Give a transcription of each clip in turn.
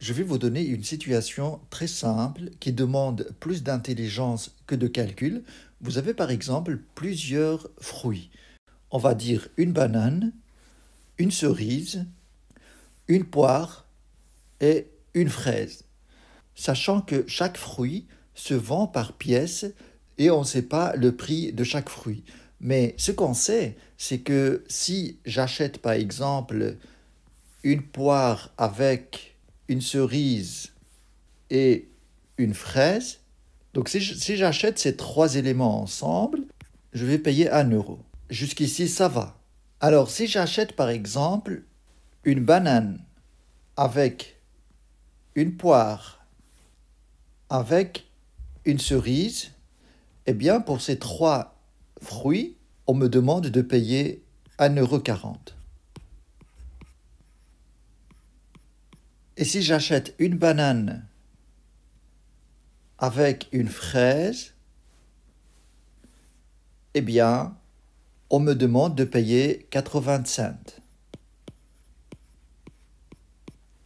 Je vais vous donner une situation très simple qui demande plus d'intelligence que de calcul. Vous avez par exemple plusieurs fruits. On va dire une banane, une cerise, une poire et une fraise. Sachant que chaque fruit se vend par pièce et on ne sait pas le prix de chaque fruit. Mais ce qu'on sait, c'est que si j'achète par exemple une poire avec une cerise et une fraise. Donc si j'achète ces trois éléments ensemble, je vais payer 1 euro. Jusqu'ici, ça va. Alors si j'achète par exemple une banane avec une poire, avec une cerise, eh bien pour ces trois fruits, on me demande de payer 1,40 euro. Et si j'achète une banane avec une fraise, eh bien, on me demande de payer 80 cents.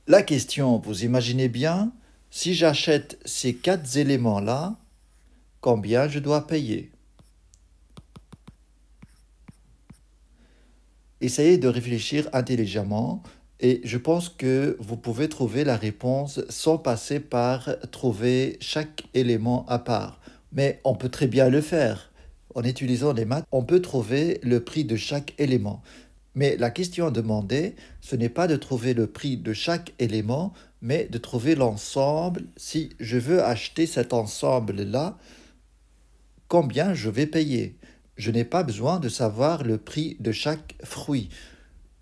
La question, vous imaginez bien, si j'achète ces quatre éléments-là, combien je dois payer Essayez de réfléchir intelligemment et je pense que vous pouvez trouver la réponse sans passer par trouver chaque élément à part. Mais on peut très bien le faire. En utilisant les maths, on peut trouver le prix de chaque élément. Mais la question à demander, ce n'est pas de trouver le prix de chaque élément, mais de trouver l'ensemble. Si je veux acheter cet ensemble-là, combien je vais payer Je n'ai pas besoin de savoir le prix de chaque fruit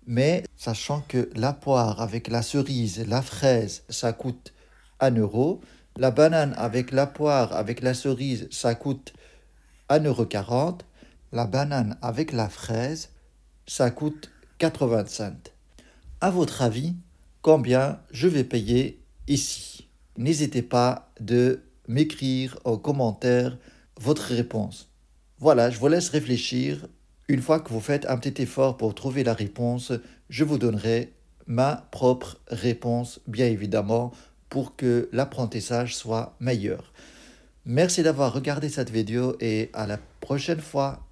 mais sachant que la poire avec la cerise, la fraise, ça coûte 1 euro, la banane avec la poire, avec la cerise, ça coûte 1,40€, la banane avec la fraise, ça coûte 80 cents. À votre avis, combien je vais payer ici N'hésitez pas de m'écrire en commentaire votre réponse. Voilà, je vous laisse réfléchir une fois que vous faites un petit effort pour trouver la réponse, je vous donnerai ma propre réponse, bien évidemment, pour que l'apprentissage soit meilleur. Merci d'avoir regardé cette vidéo et à la prochaine fois.